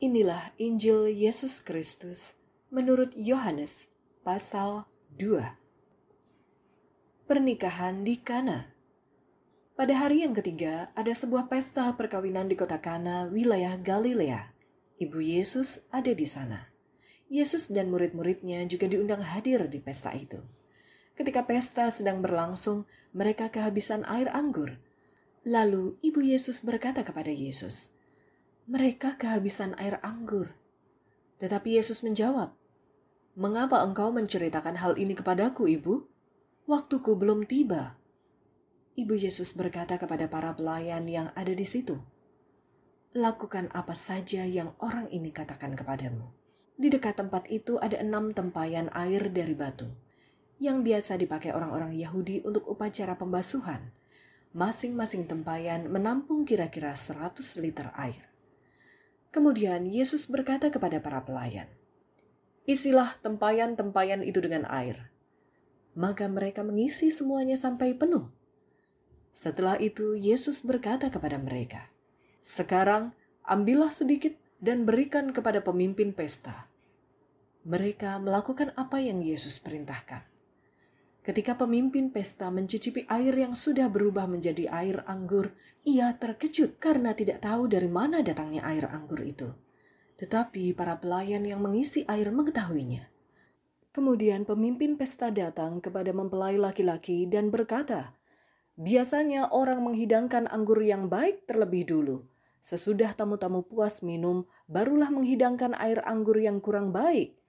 Inilah Injil Yesus Kristus menurut Yohanes pasal 2. Pernikahan di Kana. Pada hari yang ketiga ada sebuah pesta perkawinan di kota Kana, wilayah Galilea. Ibu Yesus ada di sana. Yesus dan murid-muridnya juga diundang hadir di pesta itu. Ketika pesta sedang berlangsung, mereka kehabisan air anggur. Lalu ibu Yesus berkata kepada Yesus, mereka kehabisan air anggur. Tetapi Yesus menjawab, Mengapa engkau menceritakan hal ini kepadaku, Ibu? Waktuku belum tiba. Ibu Yesus berkata kepada para pelayan yang ada di situ, Lakukan apa saja yang orang ini katakan kepadamu. Di dekat tempat itu ada enam tempayan air dari batu, yang biasa dipakai orang-orang Yahudi untuk upacara pembasuhan. Masing-masing tempayan menampung kira-kira 100 liter air. Kemudian Yesus berkata kepada para pelayan, "Isilah tempayan-tempayan itu dengan air." Maka mereka mengisi semuanya sampai penuh. Setelah itu Yesus berkata kepada mereka, "Sekarang ambillah sedikit dan berikan kepada pemimpin pesta." Mereka melakukan apa yang Yesus perintahkan. Ketika pemimpin pesta mencicipi air yang sudah berubah menjadi air anggur, ia terkejut karena tidak tahu dari mana datangnya air anggur itu. Tetapi para pelayan yang mengisi air mengetahuinya. Kemudian pemimpin pesta datang kepada mempelai laki-laki dan berkata, "Biasanya orang menghidangkan anggur yang baik terlebih dulu. Sesudah tamu-tamu puas minum, barulah menghidangkan air anggur yang kurang baik."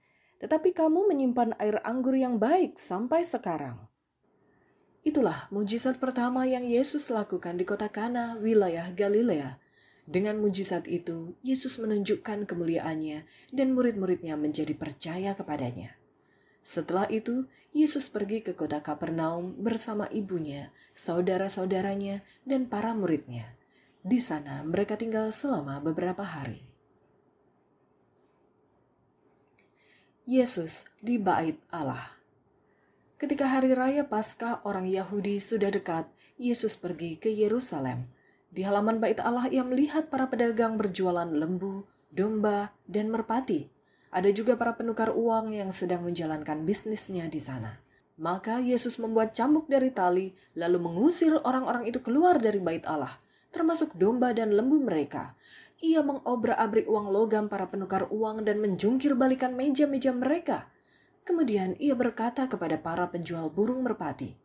tetapi kamu menyimpan air anggur yang baik sampai sekarang. Itulah mujizat pertama yang Yesus lakukan di kota Kana, wilayah Galilea. Dengan mujizat itu, Yesus menunjukkan kemuliaannya dan murid-muridnya menjadi percaya kepadanya. Setelah itu, Yesus pergi ke kota Kapernaum bersama ibunya, saudara-saudaranya, dan para muridnya. Di sana mereka tinggal selama beberapa hari. Yesus di Bait Allah. Ketika hari raya Paskah orang Yahudi sudah dekat, Yesus pergi ke Yerusalem. Di halaman Bait Allah ia melihat para pedagang berjualan lembu, domba, dan merpati. Ada juga para penukar uang yang sedang menjalankan bisnisnya di sana. Maka Yesus membuat cambuk dari tali, lalu mengusir orang-orang itu keluar dari Bait Allah, termasuk domba dan lembu mereka ia mengobrak-abrik uang logam para penukar uang dan menjungkir balikan meja-meja mereka. Kemudian ia berkata kepada para penjual burung merpati,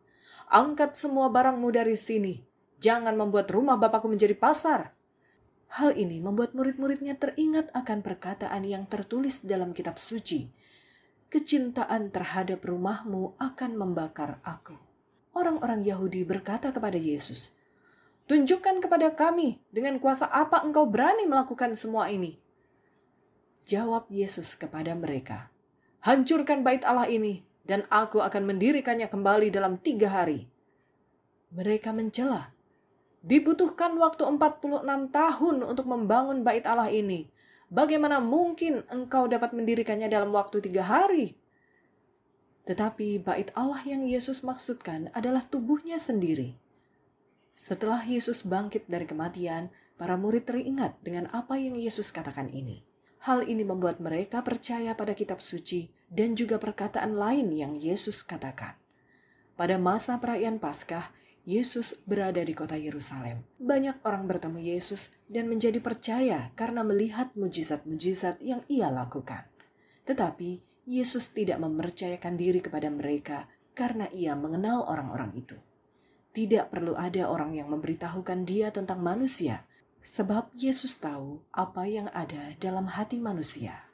Angkat semua barangmu dari sini. Jangan membuat rumah bapakku menjadi pasar. Hal ini membuat murid-muridnya teringat akan perkataan yang tertulis dalam kitab suci. Kecintaan terhadap rumahmu akan membakar aku. Orang-orang Yahudi berkata kepada Yesus, Tunjukkan kepada kami dengan kuasa apa engkau berani melakukan semua ini. Jawab Yesus kepada mereka, Hancurkan bait Allah ini, dan aku akan mendirikannya kembali dalam tiga hari. Mereka mencela. Dibutuhkan waktu 46 tahun untuk membangun bait Allah ini. Bagaimana mungkin engkau dapat mendirikannya dalam waktu tiga hari? Tetapi bait Allah yang Yesus maksudkan adalah tubuhnya sendiri setelah Yesus bangkit dari kematian, para murid teringat dengan apa yang Yesus katakan ini. Hal ini membuat mereka percaya pada kitab suci dan juga perkataan lain yang Yesus katakan. Pada masa perayaan Paskah, Yesus berada di kota Yerusalem. Banyak orang bertemu Yesus dan menjadi percaya karena melihat mujizat-mujizat yang ia lakukan. Tetapi Yesus tidak mempercayakan diri kepada mereka karena ia mengenal orang-orang itu. Tidak perlu ada orang yang memberitahukan dia tentang manusia, sebab Yesus tahu apa yang ada dalam hati manusia.